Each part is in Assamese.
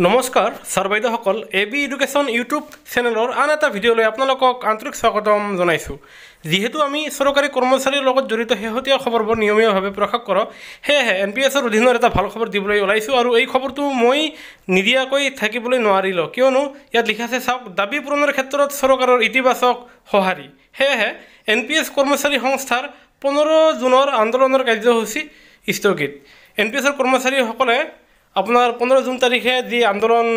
নমস্কাৰ ছাৰ বাইদেউসকল এ বি এডুকেশ্যন ইউটিউব চেনেলৰ আন এটা ভিডিঅ'লৈ আপোনালোকক আন্তৰিক স্বাগতম জনাইছোঁ যিহেতু আমি চৰকাৰী কৰ্মচাৰীৰ লগত জড়িত শেহতীয়া খবৰবোৰ নিয়মীয়াভাৱে প্ৰকাশ কৰক সেয়েহে এন পি এছৰ অধীনৰ এটা ভাল খবৰ দিবলৈ ওলাইছোঁ আৰু এই খবৰটো মই নিদিয়াকৈ থাকিবলৈ নোৱাৰিলোঁ কিয়নো ইয়াত লিখা আছে চাওক দাবী পূৰণৰ ক্ষেত্ৰত চৰকাৰৰ ইতিবাচক সঁহাৰি সেয়েহে এন পি এছ কৰ্মচাৰী সংস্থাৰ পোন্ধৰ জুনৰ আন্দোলনৰ কাৰ্যসূচী স্থগিত এন পি এছৰ কৰ্মচাৰীসকলে আপোনাৰ পোন্ধৰ জুন তাৰিখে যি আন্দোলন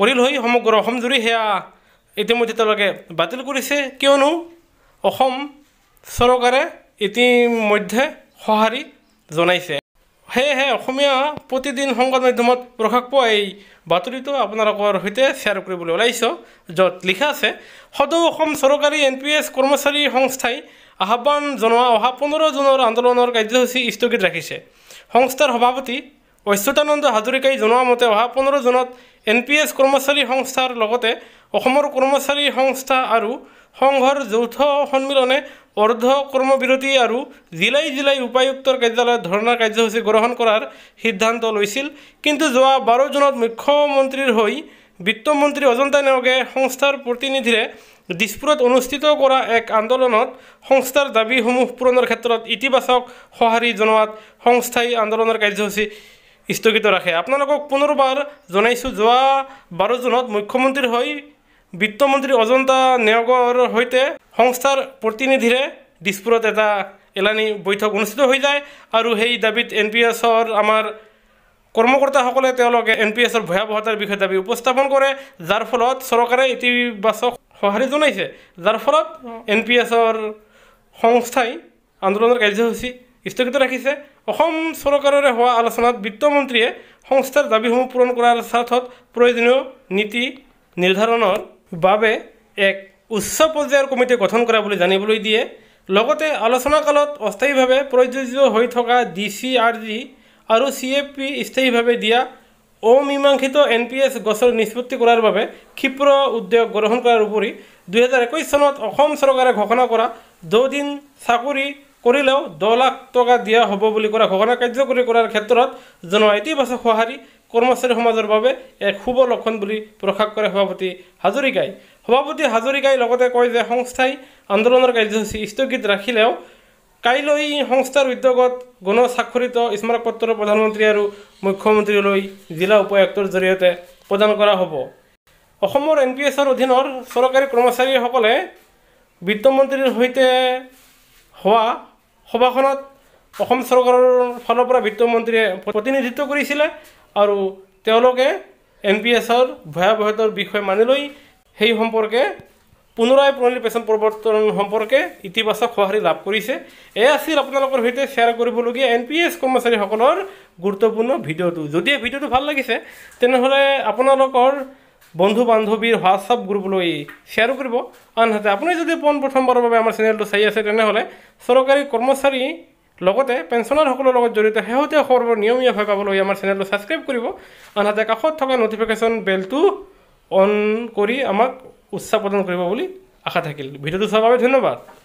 কৰিল হৈ সমগ্ৰ অসম জুৰি সেয়া ইতিমধ্যে তেওঁলোকে বাতিল কৰিছে কিয়নো অসম চৰকাৰে ইতিমধ্যে সঁহাৰি জনাইছে সেয়েহে অসমীয়া প্ৰতিদিন সংবাদ মাধ্যমত প্ৰকাশ পোৱা এই বাতৰিটো আপোনালোকৰ সৈতে শ্বেয়াৰ কৰিবলৈ ওলাইছোঁ য'ত লিখা আছে সদৌ অসম চৰকাৰী এন পি এছ কৰ্মচাৰী সংস্থাই আহ্বান জনোৱা অহা পোন্ধৰ জুনৰ আন্দোলনৰ কাৰ্যসূচী স্থগিত ৰাখিছে সংস্থাৰ সভাপতি অচ্যুতানন্দ হাজৰিকাই জনোৱা মতে অহা পোন্ধৰ জুনত এন পি এছ কৰ্মচাৰী সংস্থাৰ লগতে অসমৰ কৰ্মচাৰী সংস্থা আৰু সংঘৰ যৌথ সন্মিলনে অৰ্ধ কৰ্মবিৰতি আৰু জিলাই জিলাই উপায়ুক্তৰ কাৰ্যালয়ত ধৰ্ণা কাৰ্যসূচী গ্ৰহণ কৰাৰ সিদ্ধান্ত লৈছিল কিন্তু যোৱা বাৰ জুনত মুখ্যমন্ত্ৰীৰ হৈ বিত্তমন্ত্ৰী অজন্তা নেওগে সংস্থাৰ প্ৰতিনিধিৰে দিছপুৰত অনুষ্ঠিত কৰা এক আন্দোলনত সংস্থাৰ দাবীসমূহ পূৰণৰ ক্ষেত্ৰত ইতিবাচক সঁহাৰি জনোৱাত সংস্থাই আন্দোলনৰ কাৰ্যসূচী স্থগিত ৰাখে আপোনালোকক পুনৰবাৰ জনাইছোঁ যোৱা বাৰ জুনত মুখ্যমন্ত্ৰীৰ হৈ বিত্তমন্ত্ৰী অজন্তা নেওগৰ সৈতে সংস্থাৰ প্ৰতিনিধিৰে দিছপুৰত এটা এলানি বৈঠক অনুষ্ঠিত হৈ যায় আৰু সেই দাবীত এন পি এছৰ আমাৰ কৰ্মকৰ্তাসকলে তেওঁলোকে এন পি এছৰ ভয়াৱহতাৰ বিষয়ে দাবী উপস্থাপন কৰে যাৰ ফলত চৰকাৰে ইতিবাচক সঁহাৰি জনাইছে যাৰ ফলত এন পি এছৰ সংস্থাই আন্দোলনৰ কাৰ্যসূচী স্থগিত ৰাখিছে অসম চৰকাৰৰে হোৱা আলোচনাত বিত্তমন্ত্ৰীয়ে সংস্থাৰ দাবীসমূহ পূৰণ কৰাৰ স্বাৰ্থত প্ৰয়োজনীয় নীতি নিৰ্ধাৰণৰ বাবে এক উচ্চ পৰ্যায়ৰ কমিটি গঠন কৰা বুলি জানিবলৈ দিয়ে লগতে আলোচনাকালত অস্থায়ীভাৱে প্ৰযোজ্য হৈ থকা ডি চি আৰ জি আৰু চি এ পি স্থায়ীভাৱে দিয়া অমীমাংসিত এন পি এছ গছৰ নিষ্পত্তি কৰাৰ বাবে ক্ষীপ্ৰ উদ্যোগ গ্ৰহণ কৰাৰ উপৰি দুহেজাৰ একৈছ চনত অসম চৰকাৰে ঘোষণা কৰা দুদিন চাকৰি কৰিলেও দহ লাখ টকা দিয়া হ'ব বুলি কৰা ঘোষণা কাৰ্যকৰী কৰাৰ ক্ষেত্ৰত জনোৱা ইতিবাচক সঁহাৰি কৰ্মচাৰী সমাজৰ বাবে এক শুভ লক্ষণ বুলি প্ৰকাশ কৰে সভাপতি হাজৰিকাই সভাপতি হাজৰিকাই লগতে কয় যে সংস্থাই আন্দোলনৰ কাৰ্যসূচী স্থগিত ৰাখিলেও কাইলৈ সংস্থাৰ উদ্যোগত গণ স্বাক্ষৰিত স্মাৰক পত্ৰ প্ৰধানমন্ত্ৰী আৰু মুখ্যমন্ত্ৰীলৈ জিলা উপায়ুক্তৰ জৰিয়তে প্ৰদান কৰা হ'ব অসমৰ এন পি এছৰ অধীনৰ চৰকাৰী কৰ্মচাৰীসকলে বিত্তমন্ত্ৰীৰ সৈতে হোৱা সভাখনত অসম চৰকাৰৰ ফালৰ পৰা বিত্তমন্ত্ৰীয়ে প্ৰতিনিধিত্ব কৰিছিলে আৰু তেওঁলোকে এন পি এছৰ ভয়াৱহতাৰ বিষয়ে মানি লৈ সেই সম্পৰ্কে পুনৰাই প্ৰণালী পেচন প্ৰৱৰ্তন সম্পৰ্কে ইতিবাচক সঁহাৰি লাভ কৰিছে এয়া আছিল আপোনালোকৰ সৈতে শ্বেয়াৰ কৰিবলগীয়া এন পি এছ কৰ্মচাৰীসকলৰ গুৰুত্বপূৰ্ণ ভিডিঅ'টো যদিহে ভিডিঅ'টো ভাল লাগিছে তেনেহ'লে আপোনালোকৰ বন্ধু বান্ধৱীৰ হোৱাটছআপ গ্ৰুপলৈ শ্বেয়াৰো কৰিব আনহাতে আপুনি যদি পোন প্ৰথমবাৰৰ বাবে আমাৰ চেনেলটো চাই আছে তেনেহ'লে চৰকাৰী কৰ্মচাৰী লগতে পেঞ্চনাৰসকলৰ লগত জড়িত শেহতীয়া খবৰবোৰ নিয়মীয়াভাৱে পাবলৈ আমাৰ চেনেলটো ছাবস্ক্ৰাইব কৰিব আনহাতে কাষত থকা ন'টিফিকেশ্যন বেলটো অন কৰি আমাক উৎসাহ প্ৰদান কৰিব বুলি আশা থাকিল ভিডিঅ'টো চোৱাৰ বাবে ধন্যবাদ